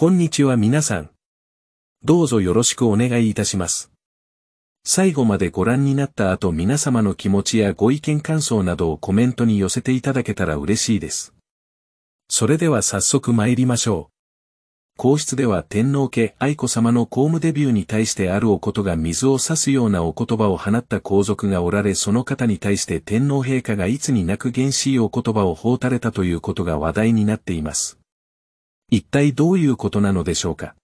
こんにちは皆さん。どうぞよろしくお願いいたします。最後までご覧になった後皆様の気持ちやご意見感想などをコメントに寄せていただけたら嬉しいです。それでは早速参りましょう。皇室では天皇家愛子様の公務デビューに対してあるおことが水を差すようなお言葉を放った皇族がおられその方に対して天皇陛下がいつになく厳しいお言葉を放たれたということが話題になっています。一体どういうことなのでしょうか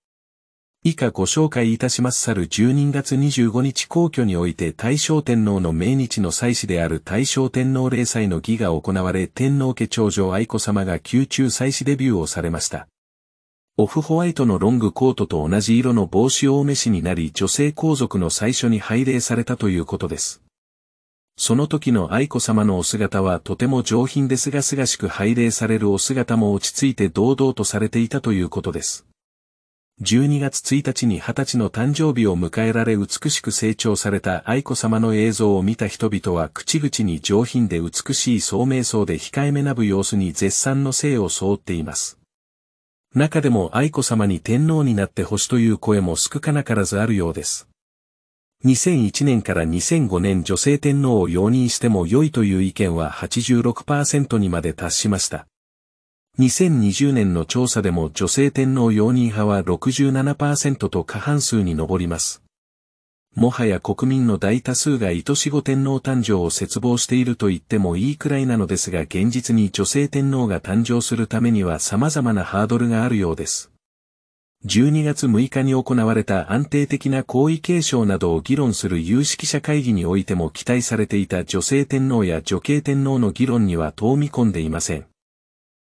以下ご紹介いたします去る12月25日皇居において大正天皇の命日の祭祀である大正天皇霊祭の儀が行われ天皇家長女愛子様が宮中祭祀デビューをされました。オフホワイトのロングコートと同じ色の帽子をお召しになり女性皇族の最初に拝礼されたということです。その時の愛子様のお姿はとても上品ですがすがしく拝礼されるお姿も落ち着いて堂々とされていたということです。12月1日に20歳の誕生日を迎えられ美しく成長された愛子様の映像を見た人々は口々に上品で美しい聡明層で控えめなぶ様子に絶賛の性を添っています。中でも愛子様に天皇になって星という声も少かなからずあるようです。2001年から2005年女性天皇を容認しても良いという意見は86%にまで達しました。2020年の調査でも女性天皇容認派は67%と過半数に上ります。もはや国民の大多数が愛し子天皇誕生を絶望していると言ってもいいくらいなのですが現実に女性天皇が誕生するためには様々なハードルがあるようです。12月6日に行われた安定的な皇位継承などを議論する有識者会議においても期待されていた女性天皇や女系天皇の議論には遠見込んでいません。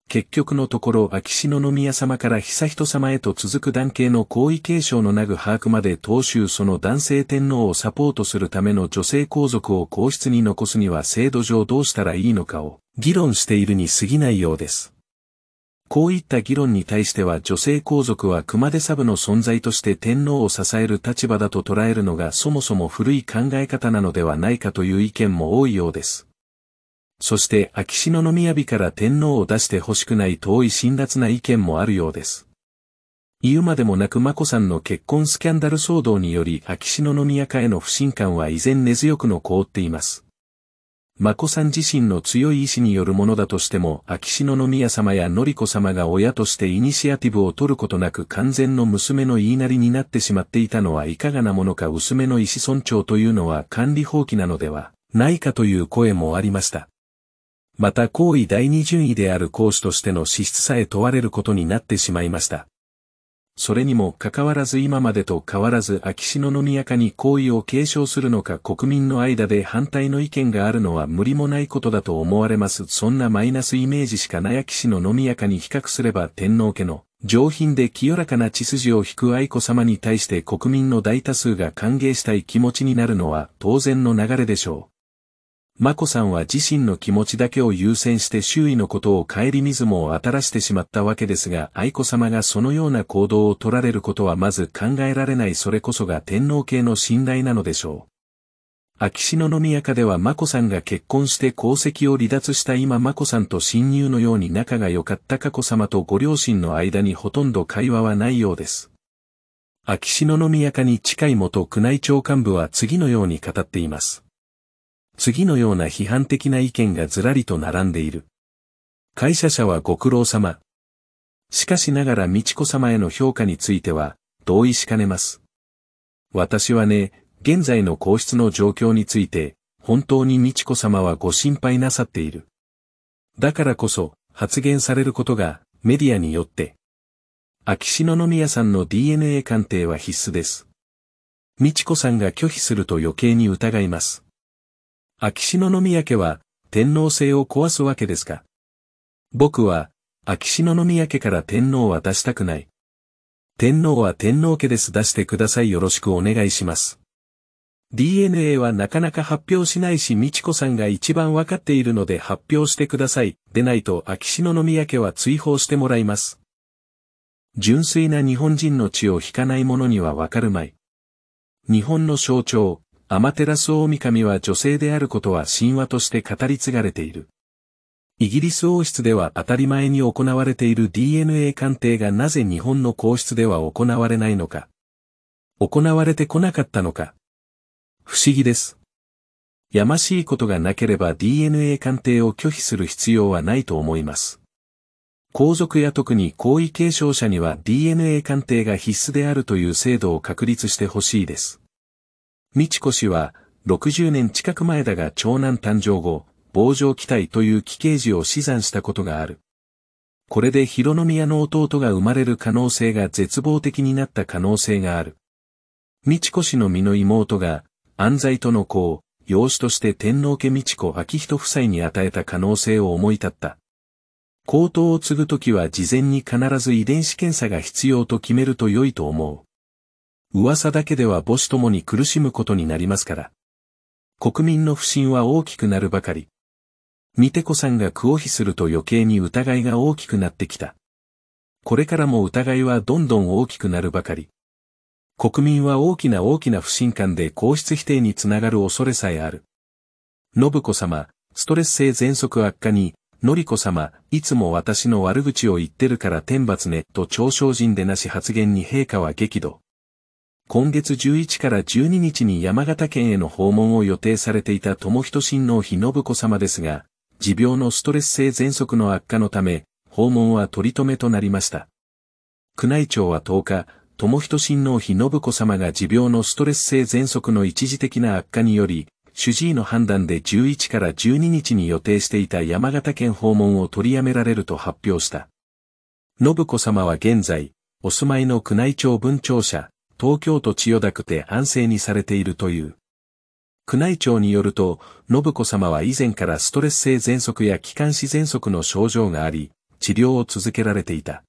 結局のところ秋篠宮様から悠仁様へと続く男系の皇位継承のなぐ把握まで当州その男性天皇をサポートするための女性皇族を皇室に残すには制度上どうしたらいいのかを議論しているに過ぎないようです。こういった議論に対しては女性皇族は熊手サブの存在として天皇を支える立場だと捉えるのがそもそも古い考え方なのではないかという意見も多いようです。そして秋篠宮日から天皇を出して欲しくない遠い辛辣な意見もあるようです。言うまでもなく眞子さんの結婚スキャンダル騒動により秋篠宮家への不信感は依然根強く残っています。眞子さん自身の強い意志によるものだとしても、秋篠宮様やり子様が親としてイニシアティブを取ることなく完全の娘の言いなりになってしまっていたのはいかがなものか娘の意思尊重というのは管理放棄なのではないかという声もありました。また行為第二順位である講師としての資質さえ問われることになってしまいました。それにもかかわらず今までと変わらず秋篠宮家に行為を継承するのか国民の間で反対の意見があるのは無理もないことだと思われます。そんなマイナスイメージしかない秋篠宮家に比較すれば天皇家の上品で清らかな血筋を引く愛子様に対して国民の大多数が歓迎したい気持ちになるのは当然の流れでしょう。眞子さんは自身の気持ちだけを優先して周囲のことを顧みずもを当たらしてしまったわけですが愛子さまがそのような行動を取られることはまず考えられないそれこそが天皇系の信頼なのでしょう。秋篠宮家では眞子さんが結婚して皇籍を離脱した今眞子さんと親友のように仲が良かった佳子さまとご両親の間にほとんど会話はないようです。秋篠宮家に近い元宮内庁幹部は次のように語っています。次のような批判的な意見がずらりと並んでいる。会社者はご苦労様。しかしながら美智子様への評価については、同意しかねます。私はね、現在の皇室の状況について、本当に美智子様はご心配なさっている。だからこそ、発言されることが、メディアによって。秋篠宮さんの DNA 鑑定は必須です。美智子さんが拒否すると余計に疑います。秋篠宮家は、天皇制を壊すわけですか。僕は、秋篠宮家から天皇は出したくない。天皇は天皇家です。出してください。よろしくお願いします。DNA はなかなか発表しないし、美智子さんが一番わかっているので発表してください。でないと秋篠宮家は追放してもらいます。純粋な日本人の血を引かない者にはわかるまい。日本の象徴、アマテラス大神は女性であることは神話として語り継がれている。イギリス王室では当たり前に行われている DNA 鑑定がなぜ日本の皇室では行われないのか。行われてこなかったのか。不思議です。やましいことがなければ DNA 鑑定を拒否する必要はないと思います。皇族や特に皇位継承者には DNA 鑑定が必須であるという制度を確立してほしいです。美智子氏は、60年近く前だが長男誕生後、傍上期待という奇形児を死産したことがある。これで広宮の弟が生まれる可能性が絶望的になった可能性がある。美智子氏の身の妹が、安西との子を、養子として天皇家美智子昭人夫妻に与えた可能性を思い立った。高等を継ぐときは事前に必ず遺伝子検査が必要と決めると良いと思う。噂だけでは母子ともに苦しむことになりますから。国民の不信は大きくなるばかり。ミテコさんが苦をヒすると余計に疑いが大きくなってきた。これからも疑いはどんどん大きくなるばかり。国民は大きな大きな不信感で皇室否定につながる恐れさえある。信子様、ストレス性喘息悪化に、のりこ様、いつも私の悪口を言ってるから天罰ね、と長笑人でなし発言に陛下は激怒。今月11から12日に山形県への訪問を予定されていた友人親王妃信子様ですが、持病のストレス性喘息の悪化のため、訪問は取り留めとなりました。宮内庁は10日、友人親王妃信子様が持病のストレス性喘息の一時的な悪化により、主治医の判断で11から12日に予定していた山形県訪問を取りやめられると発表した。信子様は現在、お住まいの宮内庁文庁舎、東京都千代田区で安静にされているという。宮内庁によると、信子様は以前からストレス性喘息や気管支喘息の症状があり、治療を続けられていた。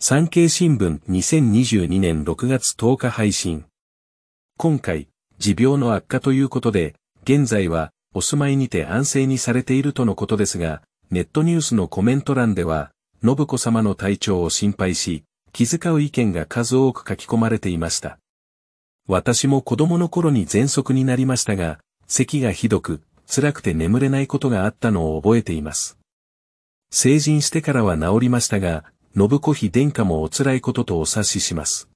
産経新聞2022年6月10日配信。今回、持病の悪化ということで、現在は、お住まいにて安静にされているとのことですが、ネットニュースのコメント欄では、信子様の体調を心配し、気遣う意見が数多く書き込まれていました。私も子供の頃に喘息になりましたが、咳がひどく、辛くて眠れないことがあったのを覚えています。成人してからは治りましたが、信子妃殿下もお辛いこととお察しします。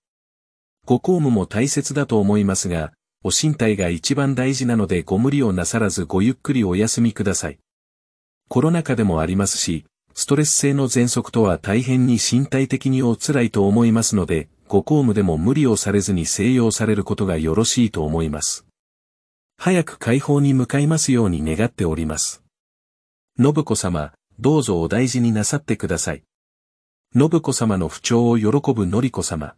ご公務も大切だと思いますが、お身体が一番大事なのでご無理をなさらずごゆっくりお休みください。コロナ禍でもありますし、ストレス性の喘息とは大変に身体的にお辛いと思いますので、ご公務でも無理をされずに静養されることがよろしいと思います。早く解放に向かいますように願っております。信子様、どうぞお大事になさってください。信子様の不調を喜ぶ典子様。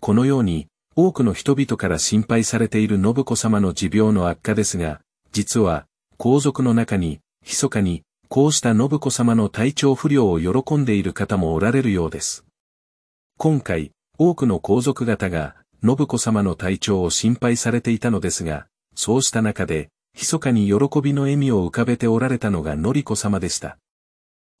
このように、多くの人々から心配されている信子様の持病の悪化ですが、実は、皇族の中に、密かに、こうした信子様の体調不良を喜んでいる方もおられるようです。今回、多くの皇族方が、信子様の体調を心配されていたのですが、そうした中で、密かに喜びの笑みを浮かべておられたのが典子様でした。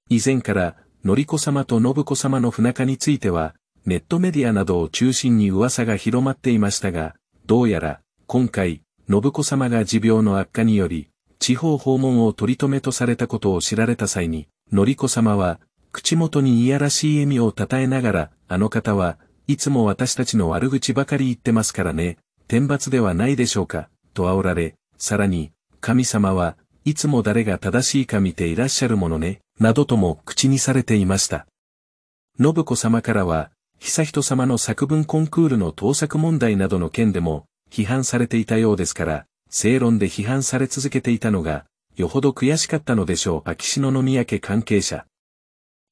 以前から、典子様と信子様の不仲については、ネットメディアなどを中心に噂が広まっていましたが、どうやら、今回、信子様が持病の悪化により、地方訪問を取り留めとされたことを知られた際に、のりこ様は、口元にいやらしい笑みをたたえながら、あの方は、いつも私たちの悪口ばかり言ってますからね、天罰ではないでしょうか、と煽られ、さらに、神様は、いつも誰が正しいか見ていらっしゃるものね、などとも口にされていました。信子様からは、悠仁様の作文コンクールの盗作問題などの件でも、批判されていたようですから、正論で批判され続けていたのが、よほど悔しかったのでしょう秋篠宮家関係者。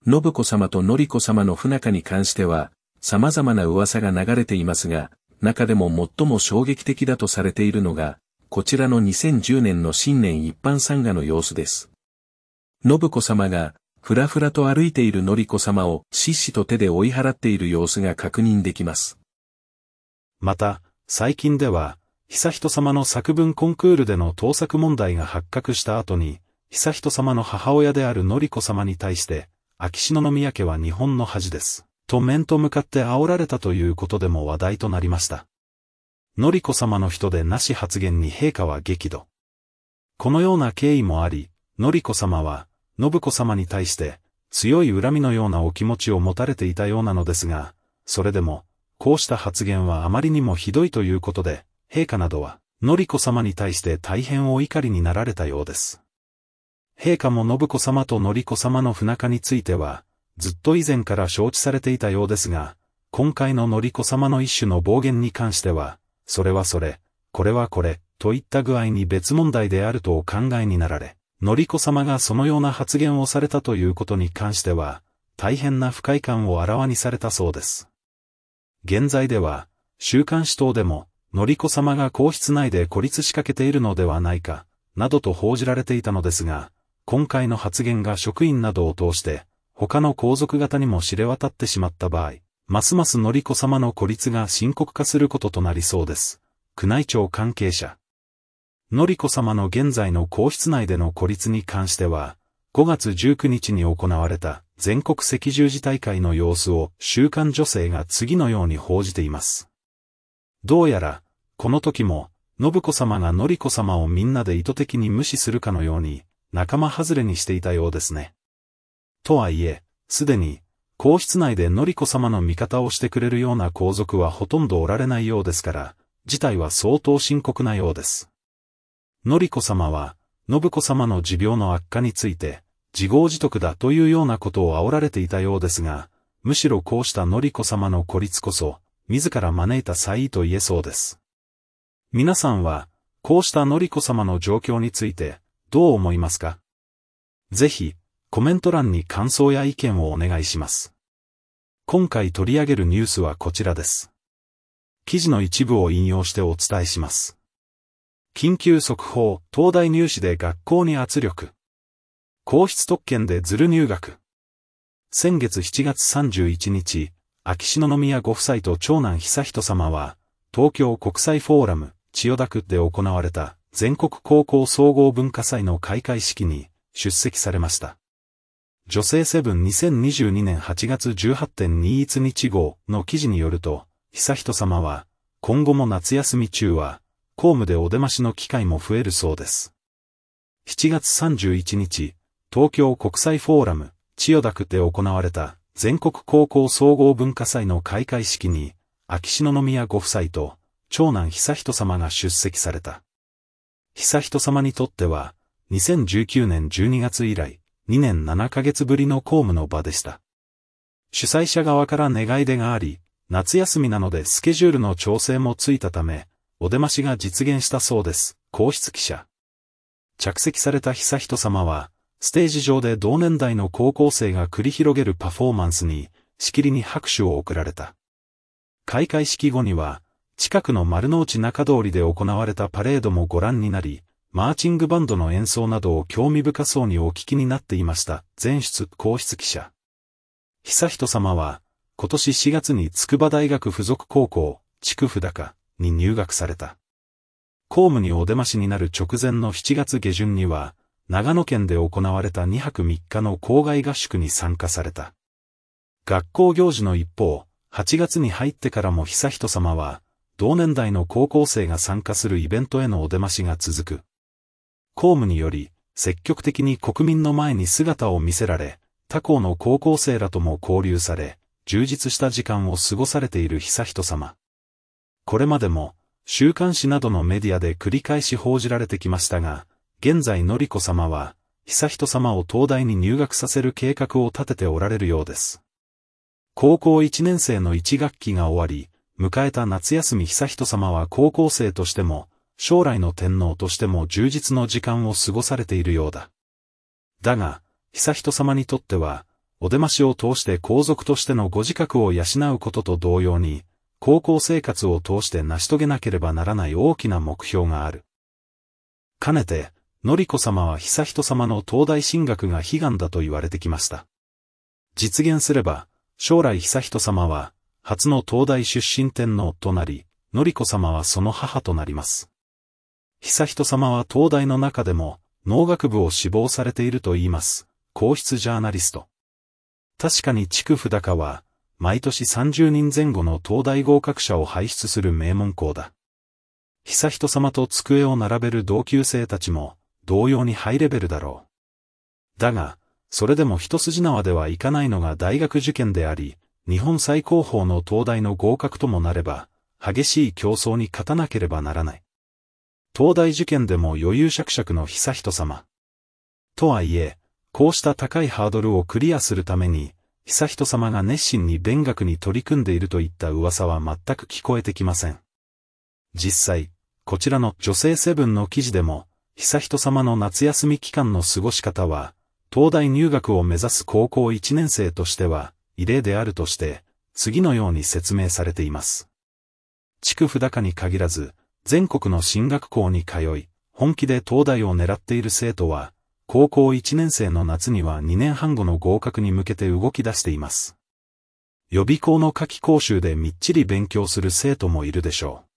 信子様と典子様の不仲に関しては、様々な噂が流れていますが、中でも最も衝撃的だとされているのが、こちらの2010年の新年一般参賀の様子です。信子様が、ふらふらと歩いている典子様を、しっしと手で追い払っている様子が確認できます。また、最近では、悠仁さまの作文コンクールでの盗作問題が発覚した後に、悠仁さまの母親であるのりこさまに対して、秋篠宮家は日本の恥です。と面と向かって煽られたということでも話題となりました。のりこさまの人でなし発言に陛下は激怒。このような経緯もあり、のりこさまは、信子さまに対して、強い恨みのようなお気持ちを持たれていたようなのですが、それでも、こうした発言はあまりにもひどいということで、陛下などは、の子様に対して大変お怒りになられたようです。陛下も信子様との子様の不仲については、ずっと以前から承知されていたようですが、今回のの子様の一種の暴言に関しては、それはそれ、これはこれ、といった具合に別問題であるとお考えになられ、の子様がそのような発言をされたということに関しては、大変な不快感をあらわにされたそうです。現在では、週刊誌等でも、のりこ様が皇室内で孤立しかけているのではないか、などと報じられていたのですが、今回の発言が職員などを通して、他の皇族方にも知れ渡ってしまった場合、ますますのりこ様の孤立が深刻化することとなりそうです。宮内庁関係者。のりこ様の現在の皇室内での孤立に関しては、5月19日に行われた全国赤十字大会の様子を週刊女性が次のように報じています。どうやら、この時も、信子様が典子様をみんなで意図的に無視するかのように、仲間外れにしていたようですね。とはいえ、すでに、皇室内で典子様の味方をしてくれるような皇族はほとんどおられないようですから、事態は相当深刻なようです。典子様は、信子様の持病の悪化について、自業自得だというようなことを煽られていたようですが、むしろこうした典子様の孤立こそ、自ら招いた際と言えそうです。皆さんは、こうしたのりこ様の状況について、どう思いますかぜひ、コメント欄に感想や意見をお願いします。今回取り上げるニュースはこちらです。記事の一部を引用してお伝えします。緊急速報、東大入試で学校に圧力。皇室特権でずる入学。先月7月31日、秋篠宮ご夫妻と長男悠仁さまは、東京国際フォーラム、千代田区で行われた全国高校総合文化祭の開会式に出席されました。女性セブン2022年8月18.21日号の記事によると、悠仁さまは、今後も夏休み中は、公務でお出ましの機会も増えるそうです。7月31日、東京国際フォーラム、千代田区で行われた全国高校総合文化祭の開会式に、秋篠宮ご夫妻と、長男悠仁様が出席された。悠仁様にとっては、2019年12月以来、2年7ヶ月ぶりの公務の場でした。主催者側から願い出があり、夏休みなのでスケジュールの調整もついたため、お出ましが実現したそうです。皇室記者。着席された悠仁様は、ステージ上で同年代の高校生が繰り広げるパフォーマンスに、しきりに拍手を送られた。開会式後には、近くの丸の内中通りで行われたパレードもご覧になり、マーチングバンドの演奏などを興味深そうにお聞きになっていました、前出皇室記者。久人様は、今年4月に筑波大学附属高校、筑府高に入学された。公務にお出ましになる直前の7月下旬には、長野県で行われた2泊3日の郊外合宿に参加された。学校行事の一方、8月に入ってからも悠仁さまは、同年代の高校生が参加するイベントへのお出ましが続く。公務により、積極的に国民の前に姿を見せられ、他校の高校生らとも交流され、充実した時間を過ごされている悠仁さま。これまでも、週刊誌などのメディアで繰り返し報じられてきましたが、現在のりこ様は、悠仁様を東大に入学させる計画を立てておられるようです。高校1年生の1学期が終わり、迎えた夏休み悠仁様は高校生としても、将来の天皇としても充実の時間を過ごされているようだ。だが、悠仁様にとっては、お出ましを通して皇族としてのご自覚を養うことと同様に、高校生活を通して成し遂げなければならない大きな目標がある。かねて、のりこ様は悠仁様の東大進学が悲願だと言われてきました。実現すれば、将来悠仁様は、初の東大出身天皇となり、のりこ様はその母となります。悠仁様は東大の中でも、農学部を志望されていると言います。皇室ジャーナリスト。確かに地区高は、毎年30人前後の東大合格者を輩出する名門校だ。悠仁様と机を並べる同級生たちも、同様にハイレベルだろう。だが、それでも一筋縄ではいかないのが大学受験であり、日本最高峰の東大の合格ともなれば、激しい競争に勝たなければならない。東大受験でも余裕しゃくしゃくの悠仁様。とはいえ、こうした高いハードルをクリアするために、悠仁様が熱心に勉学に取り組んでいるといった噂は全く聞こえてきません。実際、こちらの女性セブンの記事でも、悠仁さまの夏休み期間の過ごし方は、東大入学を目指す高校1年生としては、異例であるとして、次のように説明されています。地区札高に限らず、全国の進学校に通い、本気で東大を狙っている生徒は、高校1年生の夏には2年半後の合格に向けて動き出しています。予備校の夏季講習でみっちり勉強する生徒もいるでしょう。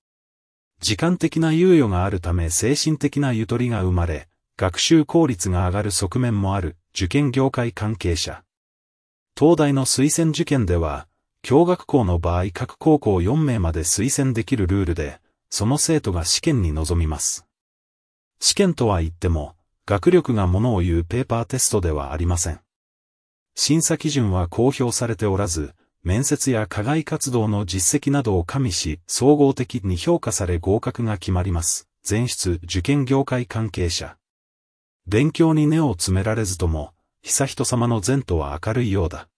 時間的な猶予があるため精神的なゆとりが生まれ、学習効率が上がる側面もある受験業界関係者。東大の推薦受験では、共学校の場合各高校4名まで推薦できるルールで、その生徒が試験に臨みます。試験とは言っても、学力がものを言うペーパーテストではありません。審査基準は公表されておらず、面接や課外活動の実績などを加味し、総合的に評価され合格が決まります。全室受験業界関係者。勉強に根を詰められずとも、悠仁様の前途は明るいようだ。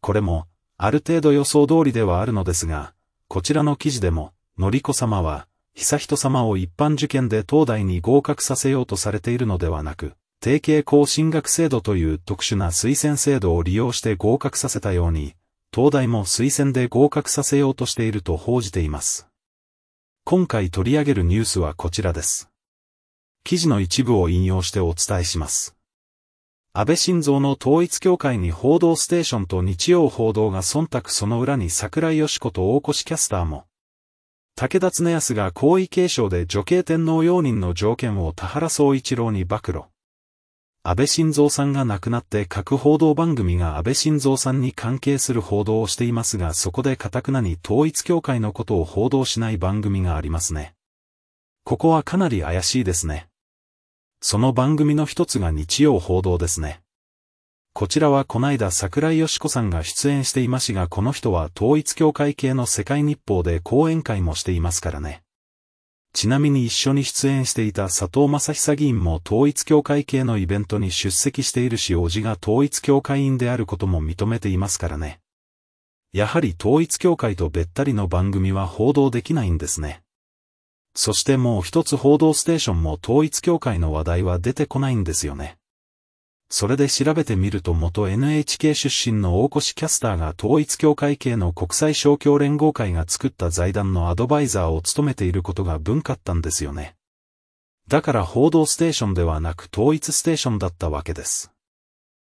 これも、ある程度予想通りではあるのですが、こちらの記事でも、のりこ様は、悠仁様を一般受験で東大に合格させようとされているのではなく、定型校進学制度という特殊な推薦制度を利用して合格させたように、東大も推薦で合格させようとしていると報じています。今回取り上げるニュースはこちらです。記事の一部を引用してお伝えします。安倍晋三の統一協会に報道ステーションと日曜報道が忖度その裏に桜井よし子と大越キャスターも、武田恒康が皇位継承で女系天皇容認の条件を田原総一郎に暴露。安倍晋三さんが亡くなって各報道番組が安倍晋三さんに関係する報道をしていますがそこでカタクナに統一協会のことを報道しない番組がありますね。ここはかなり怪しいですね。その番組の一つが日曜報道ですね。こちらはこないだ桜井よしこさんが出演していますがこの人は統一協会系の世界日報で講演会もしていますからね。ちなみに一緒に出演していた佐藤正久議員も統一協会系のイベントに出席しているし、叔父が統一協会員であることも認めていますからね。やはり統一協会とべったりの番組は報道できないんですね。そしてもう一つ報道ステーションも統一協会の話題は出てこないんですよね。それで調べてみると元 NHK 出身の大越キャスターが統一協会系の国際勝共連合会が作った財団のアドバイザーを務めていることが分かったんですよね。だから報道ステーションではなく統一ステーションだったわけです。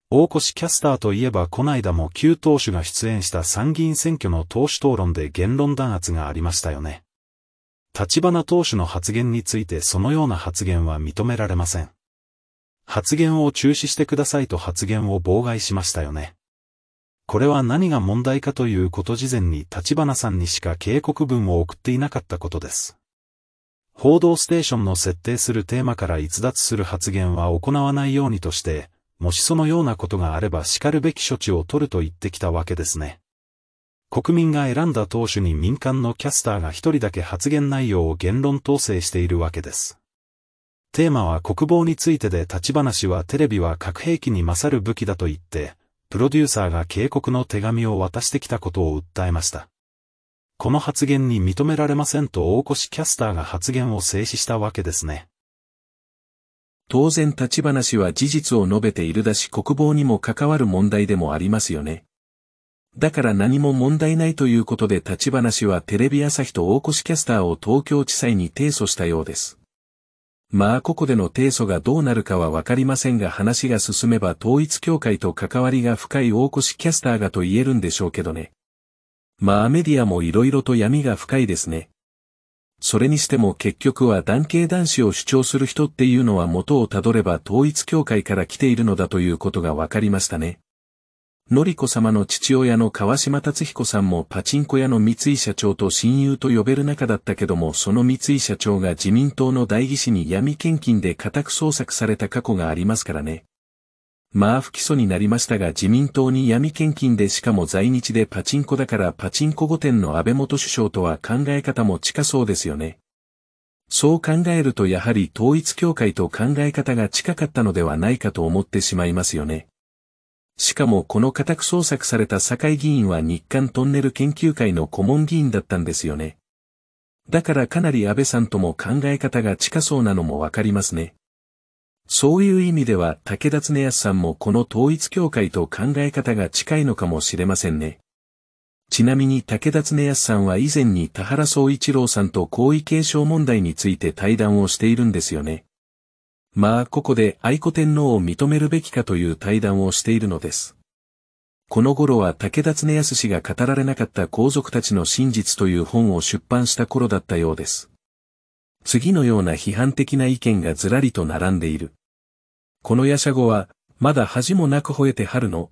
大越キャスターといえばこないだも旧党首が出演した参議院選挙の党首討論で言論弾圧がありましたよね。立花党首の発言についてそのような発言は認められません。発言を中止してくださいと発言を妨害しましたよね。これは何が問題かということ事前に立花さんにしか警告文を送っていなかったことです。報道ステーションの設定するテーマから逸脱する発言は行わないようにとして、もしそのようなことがあれば叱るべき処置を取ると言ってきたわけですね。国民が選んだ党首に民間のキャスターが一人だけ発言内容を言論統制しているわけです。テーマは国防についてで立ち話はテレビは核兵器に勝る武器だと言って、プロデューサーが警告の手紙を渡してきたことを訴えました。この発言に認められませんと大越キャスターが発言を制止したわけですね。当然立ち話は事実を述べているだし国防にも関わる問題でもありますよね。だから何も問題ないということで立ち話はテレビ朝日と大越キャスターを東京地裁に提訴したようです。まあここでの提訴がどうなるかはわかりませんが話が進めば統一協会と関わりが深い大越キャスターがと言えるんでしょうけどね。まあメディアも色々と闇が深いですね。それにしても結局は男系男子を主張する人っていうのは元をたどれば統一協会から来ているのだということがわかりましたね。のりこ様の父親の川島達彦さんもパチンコ屋の三井社長と親友と呼べる仲だったけどもその三井社長が自民党の代議士に闇献金で家宅捜索された過去がありますからね。まあ不起訴になりましたが自民党に闇献金でしかも在日でパチンコだからパチンコ御殿の安倍元首相とは考え方も近そうですよね。そう考えるとやはり統一協会と考え方が近かったのではないかと思ってしまいますよね。しかもこの家宅捜索された堺議員は日韓トンネル研究会の顧問議員だったんですよね。だからかなり安倍さんとも考え方が近そうなのもわかりますね。そういう意味では武田恒康さんもこの統一協会と考え方が近いのかもしれませんね。ちなみに武田恒康さんは以前に田原総一郎さんと皇位継承問題について対談をしているんですよね。まあここで愛子天皇を認めるべきかという対談をしているのです。この頃は武田恒康氏が語られなかった皇族たちの真実という本を出版した頃だったようです。次のような批判的な意見がずらりと並んでいる。この夜叉語は、まだ恥もなく吠えて春の。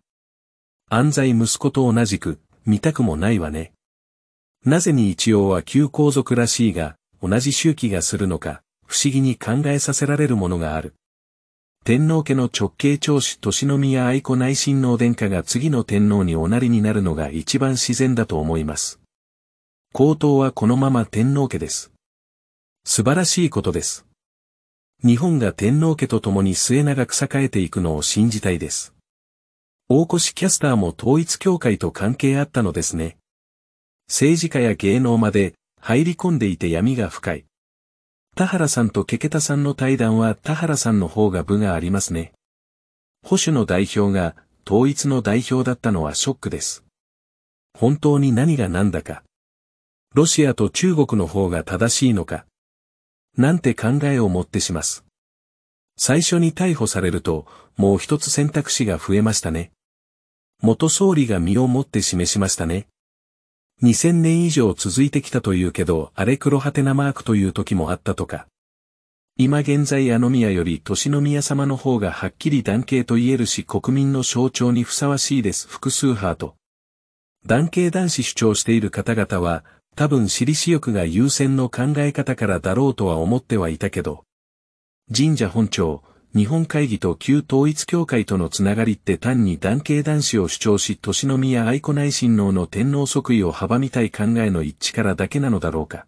安西息子と同じく、見たくもないわね。なぜに一応は旧皇族らしいが、同じ周期がするのか。不思議に考えさせられるものがある。天皇家の直系長子利宮愛子内親王殿下が次の天皇におなりになるのが一番自然だと思います。皇統はこのまま天皇家です。素晴らしいことです。日本が天皇家と共に末永く栄えていくのを信じたいです。大越キャスターも統一協会と関係あったのですね。政治家や芸能まで入り込んでいて闇が深い。田原さんとケケタさんの対談は田原さんの方が部がありますね。保守の代表が統一の代表だったのはショックです。本当に何が何だか。ロシアと中国の方が正しいのか。なんて考えを持ってします。最初に逮捕されると、もう一つ選択肢が増えましたね。元総理が身をもって示しましたね。2000年以上続いてきたというけど、あれ黒はてなマークという時もあったとか。今現在あの宮より年の宮様の方がはっきり男系と言えるし国民の象徴にふさわしいです複数派と。男系男子主張している方々は、多分私利私欲が優先の考え方からだろうとは思ってはいたけど。神社本庁、日本会議と旧統一協会とのつながりって単に男系男子を主張し、年の宮愛子内親王の天皇即位を阻みたい考えの一致からだけなのだろうか。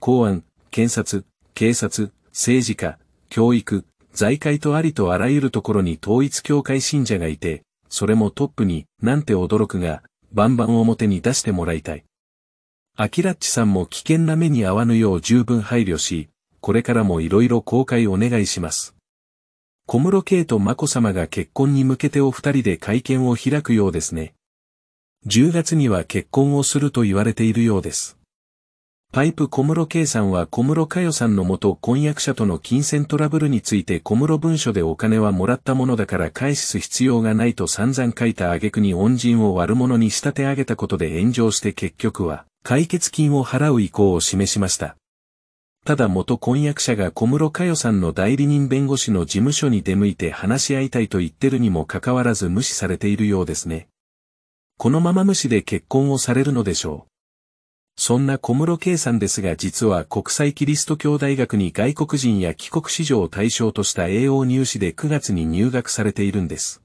公安、検察、警察、政治家、教育、財界とありとあらゆるところに統一協会信者がいて、それもトップに、なんて驚くが、バンバン表に出してもらいたい。アキラッチさんも危険な目に遭わぬよう十分配慮し、これからも色々公開お願いします。小室圭と眞子さまが結婚に向けてお二人で会見を開くようですね。10月には結婚をすると言われているようです。パイプ小室圭さんは小室佳代さんの元婚約者との金銭トラブルについて小室文書でお金はもらったものだから返す必要がないと散々書いた挙句に恩人を悪者に仕立て上げたことで炎上して結局は解決金を払う意向を示しました。ただ元婚約者が小室佳代さんの代理人弁護士の事務所に出向いて話し合いたいと言ってるにもかかわらず無視されているようですね。このまま無視で結婚をされるのでしょう。そんな小室圭さんですが実は国際キリスト教大学に外国人や帰国子女を対象とした栄養入試で9月に入学されているんです。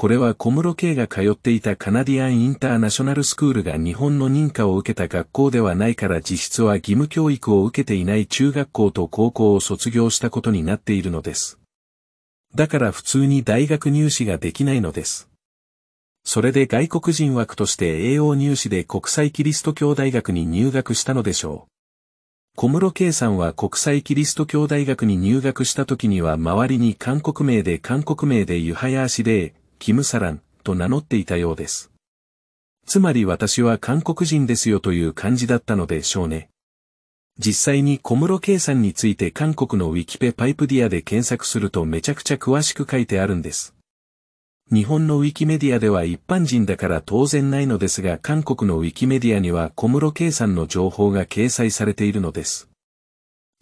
これは小室圭が通っていたカナディアンインターナショナルスクールが日本の認可を受けた学校ではないから実質は義務教育を受けていない中学校と高校を卒業したことになっているのです。だから普通に大学入試ができないのです。それで外国人枠として栄養入試で国際キリスト教大学に入学したのでしょう。小室圭さんは国際キリスト教大学に入学した時には周りに韓国名で韓国名でユハヤーシキムサラン、と名乗っていたようです。つまり私は韓国人ですよという感じだったのでしょうね。実際に小室圭さんについて韓国のウィキペパイプディアで検索するとめちゃくちゃ詳しく書いてあるんです。日本のウィキメディアでは一般人だから当然ないのですが韓国のウィキメディアには小室圭さんの情報が掲載されているのです。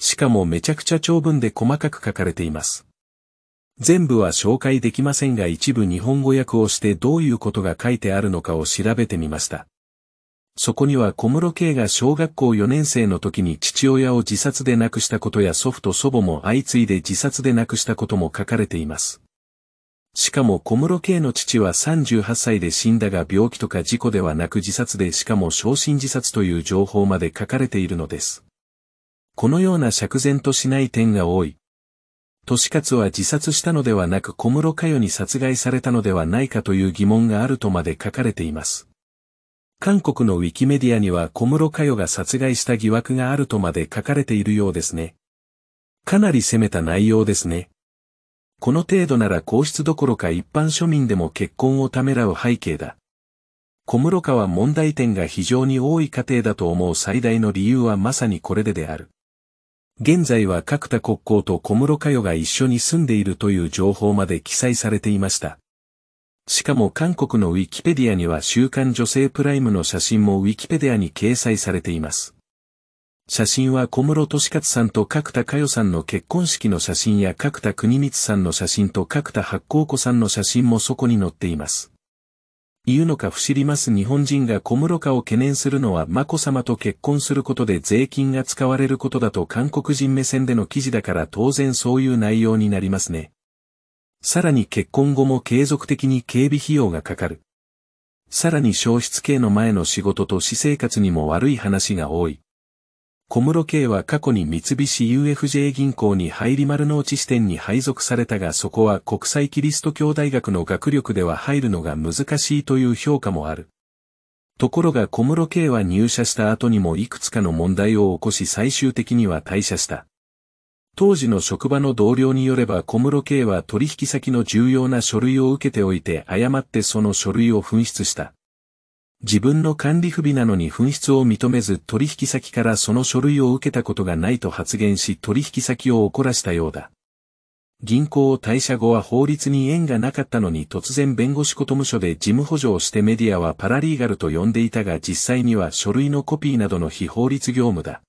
しかもめちゃくちゃ長文で細かく書かれています。全部は紹介できませんが一部日本語訳をしてどういうことが書いてあるのかを調べてみました。そこには小室圭が小学校4年生の時に父親を自殺で亡くしたことや祖父と祖母も相次いで自殺で亡くしたことも書かれています。しかも小室圭の父は38歳で死んだが病気とか事故ではなく自殺でしかも昇進自殺という情報まで書かれているのです。このような釈然としない点が多い、利勝は自殺したのではなく小室佳代に殺害されたのではないかという疑問があるとまで書かれています。韓国のウィキメディアには小室佳代が殺害した疑惑があるとまで書かれているようですね。かなり攻めた内容ですね。この程度なら皇室どころか一般庶民でも結婚をためらう背景だ。小室家は問題点が非常に多い家庭だと思う最大の理由はまさにこれでである。現在は角田国交と小室佳代が一緒に住んでいるという情報まで記載されていました。しかも韓国のウィキペディアには週刊女性プライムの写真もウィキペディアに掲載されています。写真は小室俊勝さんと角田佳代さんの結婚式の写真や角田国光さんの写真と角田発行子さんの写真もそこに載っています。言うのか不知ります日本人が小室家を懸念するのは眞子さまと結婚することで税金が使われることだと韓国人目線での記事だから当然そういう内容になりますね。さらに結婚後も継続的に警備費用がかかる。さらに消失系の前の仕事と私生活にも悪い話が多い。小室圭は過去に三菱 UFJ 銀行に入り丸の内支店に配属されたがそこは国際キリスト教大学の学力では入るのが難しいという評価もある。ところが小室圭は入社した後にもいくつかの問題を起こし最終的には退社した。当時の職場の同僚によれば小室圭は取引先の重要な書類を受けておいて誤ってその書類を紛失した。自分の管理不備なのに紛失を認めず取引先からその書類を受けたことがないと発言し取引先を怒らしたようだ。銀行を退社後は法律に縁がなかったのに突然弁護士事務所で事務補助をしてメディアはパラリーガルと呼んでいたが実際には書類のコピーなどの非法律業務だ。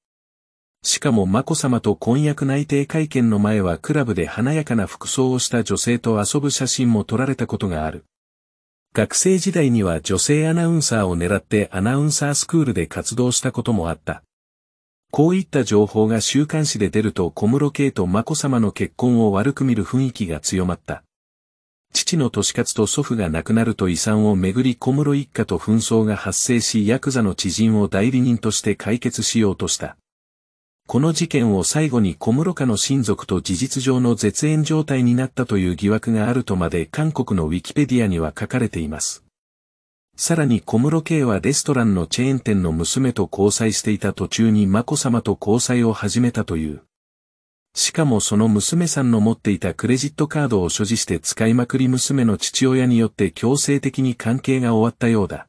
しかも眞子さまと婚約内定会見の前はクラブで華やかな服装をした女性と遊ぶ写真も撮られたことがある。学生時代には女性アナウンサーを狙ってアナウンサースクールで活動したこともあった。こういった情報が週刊誌で出ると小室圭と眞子さまの結婚を悪く見る雰囲気が強まった。父の年勝と祖父が亡くなると遺産をめぐり小室一家と紛争が発生しヤクザの知人を代理人として解決しようとした。この事件を最後に小室家の親族と事実上の絶縁状態になったという疑惑があるとまで韓国のウィキペディアには書かれています。さらに小室圭はレストランのチェーン店の娘と交際していた途中に眞子さまと交際を始めたという。しかもその娘さんの持っていたクレジットカードを所持して使いまくり娘の父親によって強制的に関係が終わったようだ。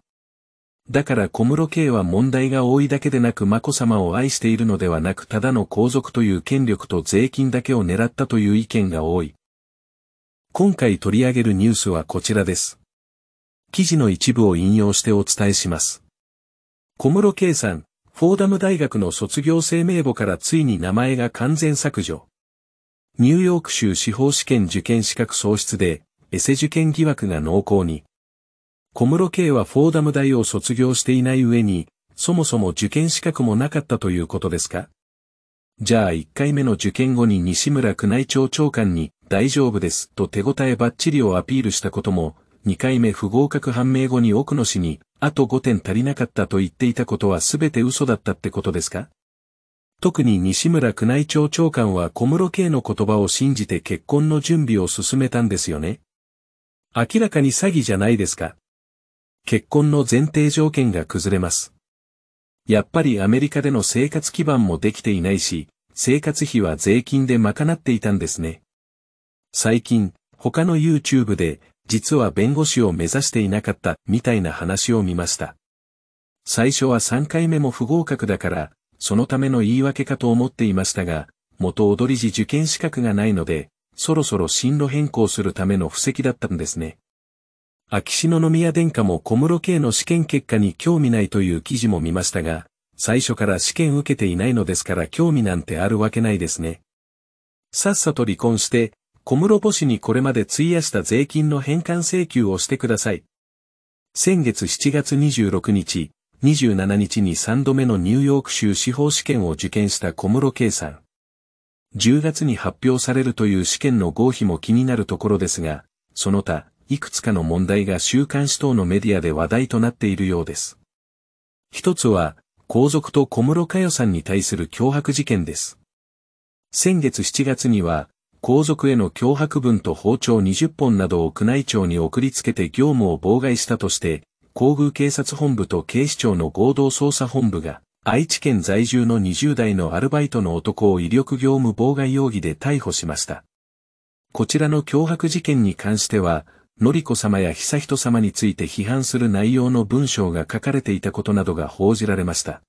だから小室圭は問題が多いだけでなく眞子さまを愛しているのではなくただの皇族という権力と税金だけを狙ったという意見が多い。今回取り上げるニュースはこちらです。記事の一部を引用してお伝えします。小室圭さん、フォーダム大学の卒業生名簿からついに名前が完全削除。ニューヨーク州司法試験受験資格喪失で、エセ受験疑惑が濃厚に。小室圭はフォーダム大を卒業していない上に、そもそも受験資格もなかったということですかじゃあ1回目の受験後に西村宮内庁長官に、大丈夫です、と手応えバッチリをアピールしたことも、2回目不合格判明後に奥野氏に、あと5点足りなかったと言っていたことは全て嘘だったってことですか特に西村宮内庁長官は小室圭の言葉を信じて結婚の準備を進めたんですよね。明らかに詐欺じゃないですか。結婚の前提条件が崩れます。やっぱりアメリカでの生活基盤もできていないし、生活費は税金で賄っていたんですね。最近、他の YouTube で、実は弁護士を目指していなかったみたいな話を見ました。最初は3回目も不合格だから、そのための言い訳かと思っていましたが、元踊り時受験資格がないので、そろそろ進路変更するための布石だったんですね。秋篠宮殿下も小室圭の試験結果に興味ないという記事も見ましたが、最初から試験受けていないのですから興味なんてあるわけないですね。さっさと離婚して、小室母子にこれまで費やした税金の返還請求をしてください。先月7月26日、27日に3度目のニューヨーク州司法試験を受験した小室圭さん。10月に発表されるという試験の合否も気になるところですが、その他、いくつかの問題が週刊誌等のメディアで話題となっているようです。一つは、皇族と小室佳代さんに対する脅迫事件です。先月7月には、皇族への脅迫文と包丁20本などを宮内庁に送りつけて業務を妨害したとして、皇宮警察本部と警視庁の合同捜査本部が、愛知県在住の20代のアルバイトの男を威力業務妨害容疑で逮捕しました。こちらの脅迫事件に関しては、のりこ様や悠仁様について批判する内容の文章が書かれていたことなどが報じられました。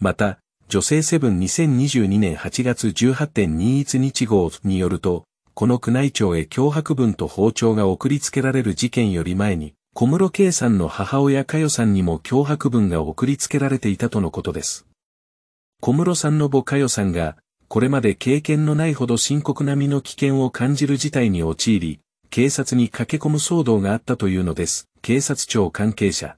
また、女性セブン2022年8月18.21日号によると、この宮内庁へ脅迫文と包丁が送りつけられる事件より前に、小室圭さんの母親佳代さんにも脅迫文が送りつけられていたとのことです。小室さんの母佳代さんが、これまで経験のないほど深刻な身の危険を感じる事態に陥り、警察に駆け込む騒動があったというのです、警察庁関係者。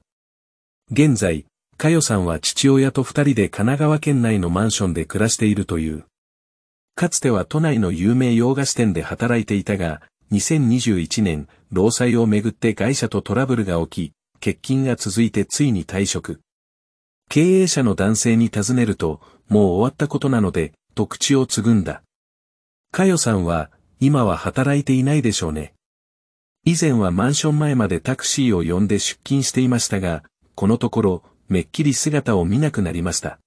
現在、佳代さんは父親と二人で神奈川県内のマンションで暮らしているという。かつては都内の有名洋菓子店で働いていたが、2021年、労災をめぐって会社とトラブルが起き、欠勤が続いてついに退職。経営者の男性に尋ねると、もう終わったことなので、と口をつぐんだ。かよさんは、今は働いていないでしょうね。以前はマンション前までタクシーを呼んで出勤していましたが、このところ、めっきり姿を見なくなりました。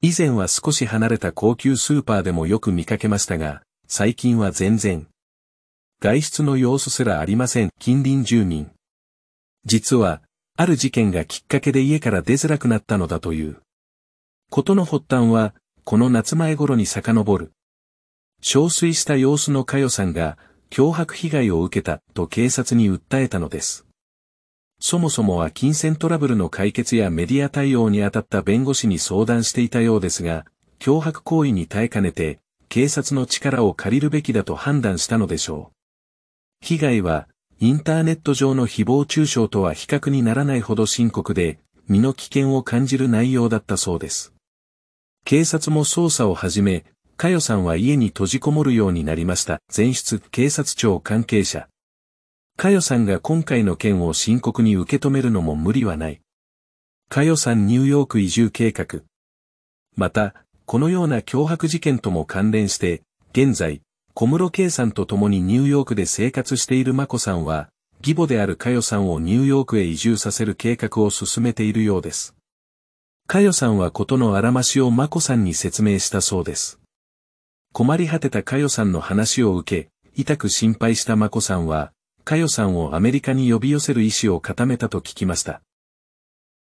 以前は少し離れた高級スーパーでもよく見かけましたが、最近は全然。外出の様子すらありません、近隣住民。実は、ある事件がきっかけで家から出づらくなったのだという。ことの発端は、この夏前頃に遡る。憔悴した様子の佳代さんが、脅迫被害を受けたと警察に訴えたのです。そもそもは金銭トラブルの解決やメディア対応に当たった弁護士に相談していたようですが、脅迫行為に耐えかねて、警察の力を借りるべきだと判断したのでしょう。被害は、インターネット上の誹謗中傷とは比較にならないほど深刻で、身の危険を感じる内容だったそうです。警察も捜査を始め、佳代さんは家に閉じこもるようになりました。前出警察庁関係者。佳代さんが今回の件を深刻に受け止めるのも無理はない。佳代さんニューヨーク移住計画。また、このような脅迫事件とも関連して、現在、小室圭さんと共にニューヨークで生活している真子さんは、義母である佳代さんをニューヨークへ移住させる計画を進めているようです。佳代さんは事のあらましを真子さんに説明したそうです。困り果てた佳代さんの話を受け、痛く心配した眞子さんは、佳代さんをアメリカに呼び寄せる意思を固めたと聞きました。